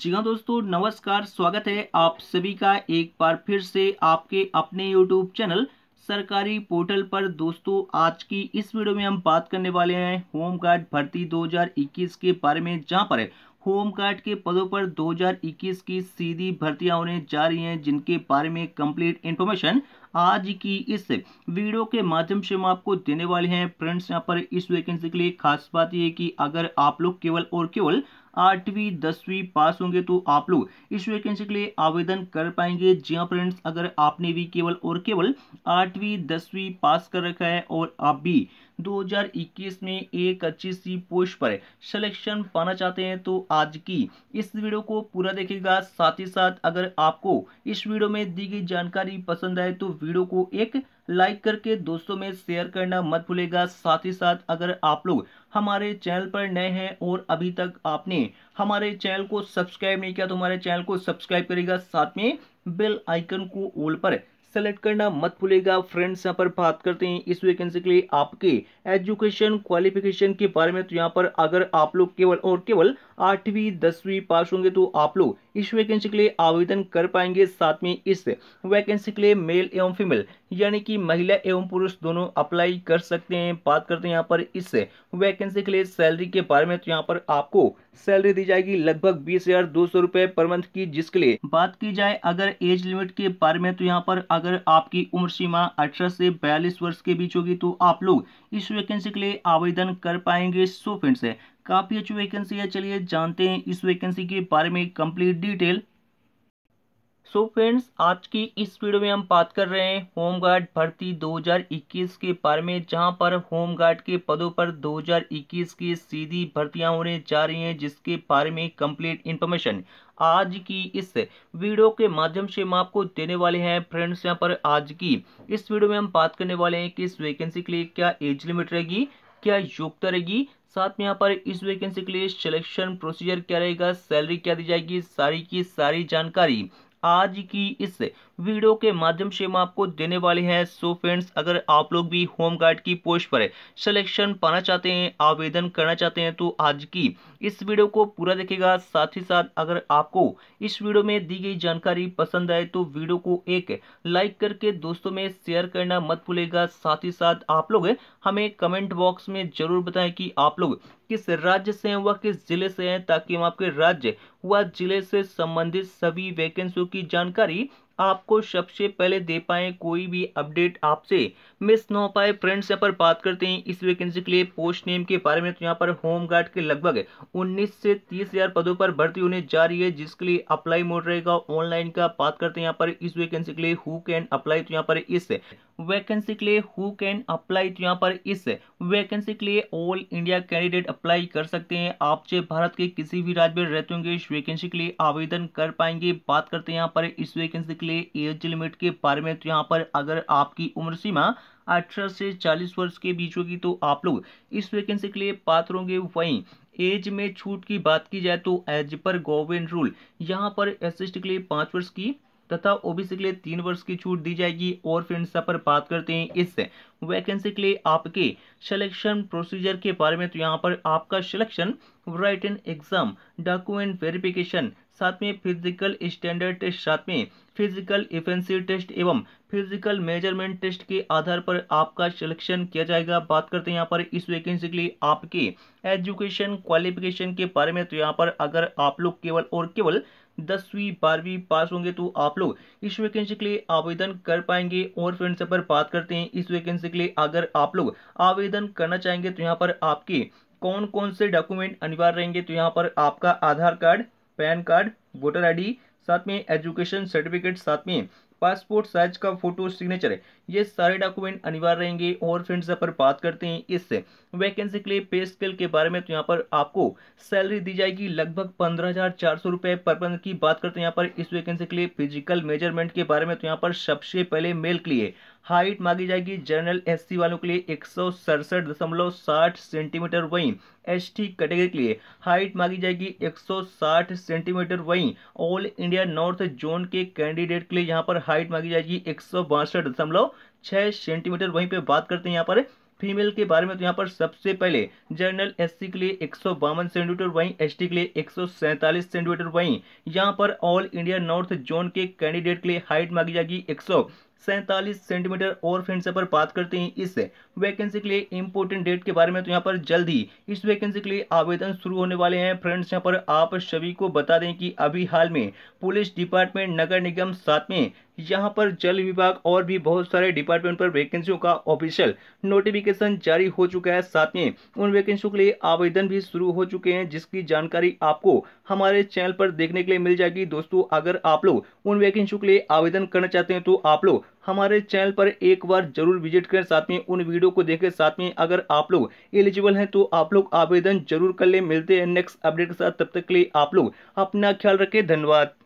जी हाँ दोस्तों नमस्कार स्वागत है आप सभी का एक बार फिर से आपके अपने यूट्यूब चैनल सरकारी पोर्टल पर दोस्तों आज की इस वीडियो में हम बात करने वाले हैं होम गार्ड भर्ती 2021 के बारे में जहाँ पर होम गार्ड के पदों पर 2021 की सीधी भर्तियां होने जा रही हैं जिनके बारे में कंप्लीट इन्फॉर्मेशन आज की इस वीडियो के माध्यम से हम आपको देने वाले हैं फ्रेंड्स यहां पर इस वैकेंसी के लिए खास बात यह है कि अगर आप लोग केवल और केवल आठवीं दसवीं पास होंगे तो आप लोग इस वैकेंसी के लिए आवेदन कर पाएंगे जी हाँ फ्रेंड्स अगर आपने भी केवल और केवल आठवीं दसवीं पास कर रखा है और आप भी 2021 में एक अच्छी सी पोस्ट पर सिलेक्शन पाना चाहते हैं तो आज की इस वीडियो को पूरा देखिएगा साथ ही साथ अगर आपको इस वीडियो में दी गई जानकारी पसंद आए तो वीडियो को एक लाइक करके दोस्तों में शेयर करना मत भूलेगा साथ ही साथ अगर आप लोग हमारे चैनल पर नए हैं और अभी तक आपने हमारे चैनल को सब्सक्राइब नहीं किया तो हमारे चैनल को सब्सक्राइब करेगा साथ में बेल आइकन को ओल पर सेलेक्ट करना मत भूलेगा फ्रेंड्स यहाँ पर बात करते हैं इस वैकेंसी के लिए आपके एजुकेशन क्वालिफिकेशन के बारे में तो यहाँ पर अगर आप लोग केवल और केवल आठवीं दसवीं पास होंगे तो आप लोग इस वैकेंसी के लिए आवेदन कर पाएंगे साथ में इस वैकेंसी के लिए मेल एवं फीमेल यानी कि महिला एवं पुरुष दोनों अप्लाई कर सकते हैं बात करते हैं यहाँ पर इस वैकेंसी के लिए सैलरी के बारे में तो यहाँ पर आपको सैलरी दी जाएगी लगभग बीस हजार दो सौ रुपए पर मंथ की जिसके लिए बात की जाए अगर एज लिमिट के बारे में तो यहाँ पर अगर आपकी उम्र सीमा अठारह से बयालीस वर्ष के बीच होगी तो आप लोग इस वैकेंसी के लिए आवेदन कर पाएंगे सो फ्रेंड्स काफ़ी अच्छी वैकेंसी है चलिए जानते हैं इस वैकेंसी के बारे में complete detail so so friends आज की इस वीडियो में हम बात कर रहे हैं होमगार्ड भर्ती 2021 के बारे में जहां पर होमगार्ड के पदों पर 2021 की सीधी भर्तियां होने जा रही हैं जिसके बारे में कंप्लीट इन्फॉर्मेशन आज की इस वीडियो के माध्यम से हम आपको देने वाले हैं फ्रेंड्स यहां पर आज की इस वीडियो में हम बात करने वाले हैं कि इस वैकेंसी के लिए क्या एज लिमिट रहेगी क्या योग्यता रहेगी साथ में यहाँ पर इस वैकेंसी के लिए सिलेक्शन प्रोसीजर क्या रहेगा सैलरी क्या दी जाएगी सारी की सारी जानकारी आज की इस वीडियो के माध्यम से हम आपको देने वाले हैं सो फ्रेंड्स अगर आप लोग भी होम गार्ड की पोस्ट पर सिलेक्शन पाना चाहते हैं आवेदन करना चाहते हैं तो आज की इस वीडियो को पूरा देखेगा साथ ही साथ अगर आपको इस वीडियो में दी गई जानकारी पसंद आए तो वीडियो को एक लाइक करके दोस्तों में शेयर करना मत भूलेगा साथ ही साथ आप लोग हमें कमेंट बॉक्स में जरूर बताएं कि आप लोग किस राज्य से हैं वह किस जिले से हैं ताकि हम आपके राज्य व जिले से संबंधित सभी वैकेंसियों की जानकारी आपको सबसे पहले दे पाए कोई भी अपडेट आपसे मिस ना हो पाए फ्रेंड्स यहाँ पर बात करते हैं इस वैकेंसी के लिए पोस्ट नेम के बारे में तो यहाँ पर होम गार्ड के लगभग 19 से तीस हजार पदों पर भर्ती होने जा रही है जिसके लिए अप्लाई मोड रहेगा ऑनलाइन का बात करते हैं यहाँ पर इस वैकेंसी के लिए हु कैन अप्लाई तो यहाँ पर इस वैकेंसी के लिए हु कैन अप्लाई तो यहाँ पर इस वैकेंसी के लिए ऑल इंडिया कैंडिडेट अप्लाई कर सकते हैं आप चाहे भारत के किसी भी राज्य में रहते होंगे इस वैकेंसी के लिए आवेदन कर पाएंगे बात करते हैं यहाँ पर इस वैकेंसी के लिए एज लिमिट के बारे में तो यहाँ पर अगर आपकी उम्र सीमा अठारह से चालीस वर्ष के बीच होगी तो आप लोग इस वैकेंसी के लिए पात्र होंगे वहीं एज में छूट की बात की जाए तो एज पर गवर्नमेंट रूल यहाँ पर एसिस्ट के लिए पाँच वर्ष की तथा ओबीसी के लिए तीन वर्ष की छूट दी जाएगी और फिर यहाँ पर बात करते हैं इस वैकेंसी के लिए आपके सिलेक्शन प्रोसीजर के बारे में तो यहाँ पर आपका selection write and exam document verification साथ में फिजिकल स्टैंडर्ड टेस्ट साथ में फिजिकल इफेंसिव टेस्ट एवं फिजिकल मेजरमेंट टेस्ट के आधार पर आपका सिलेक्शन किया जाएगा बात करते हैं यहाँ पर इस वैकेंसी के लिए आपके एजुकेशन क्वालिफिकेशन के बारे में तो यहाँ पर अगर आप लोग केवल और केवल दसवीं बारहवीं पास होंगे तो आप लोग इस वैकेंसी के लिए आवेदन कर पाएंगे और फ्रेंड्स यहाँ पर बात करते हैं इस वैकेंसी के लिए अगर आप लोग आवेदन करना चाहेंगे तो यहाँ पर आपके कौन कौन से डॉक्यूमेंट अनिवार्य रहेंगे तो यहाँ पर आपका Aadhaar card PAN card voter ID साथ में एजुकेशन सर्टिफिकेट साथ में पासपोर्ट साइज का फोटो सिग्नेचर ये सारे डॉक्यूमेंट अनिवार्य रहेंगे और फ्रेंड्स यहाँ पर बात करते हैं इस वैकेंसी के लिए पे स्केल के बारे में तो यहाँ पर आपको सैलरी दी जाएगी लगभग पंद्रह हज़ार चार सौ रुपये पर मंथ की बात करते हैं यहाँ पर इस वैकेंसी के लिए फिजिकल मेजरमेंट के बारे में तो यहाँ पर सबसे पहले मेल के लिए हाइट मांगी जाएगी जनरल एससी वालों के लिए एक सेंटीमीटर वहीं एसटी कैटेगरी के लिए हाइट मांगी जाएगी 160 सेंटीमीटर वहीं ऑल इंडिया नॉर्थ जोन के कैंडिडेट के लिए यहाँ पर हाइट मांगी जाएगी एक सेंटीमीटर वहीं पे बात करते हैं यहाँ पर फीमेल के बारे में तो यहाँ पर सबसे पहले जनरल एससी के लिए एक सेंटीमीटर वहीं एसटी के लिए एक सेंटीमीटर वहीं यहाँ पर ऑल इंडिया नॉर्थ जोन के कैंडिडेट के लिए हाइट मांगी जाएगी एक सैंतालीस सेंटीमीटर और फ्रेंड्स यहाँ पर बात करते हैं इस वैकेंसी के लिए इंपॉर्टेंट डेट के बारे में तो यहाँ पर जल्द ही इस वैकेंसी के लिए आवेदन शुरू होने वाले हैं फ्रेंड्स यहाँ पर आप सभी को बता दें कि अभी हाल में पुलिस डिपार्टमेंट नगर निगम साथ में यहाँ पर जल विभाग और भी बहुत सारे डिपार्टमेंट पर वैकेंसियों का ऑफिशियल नोटिफिकेशन जारी हो चुका है साथ में उन वैकेंसियों के लिए आवेदन भी शुरू हो चुके हैं जिसकी जानकारी आपको हमारे चैनल पर देखने के लिए मिल जाएगी दोस्तों अगर आप लोग उन वैकेंसियों के लिए आवेदन करना चाहते हैं तो आप लोग हमारे चैनल पर एक बार जरूर विजिट करें साथ में उन वीडियो को देखें साथ में अगर आप लोग एलिजिबल हैं तो आप लोग आवेदन जरूर कर ले मिलते हैं नेक्स्ट अपडेट के साथ तब तक के लिए आप लोग अपना ख्याल रखें धन्यवाद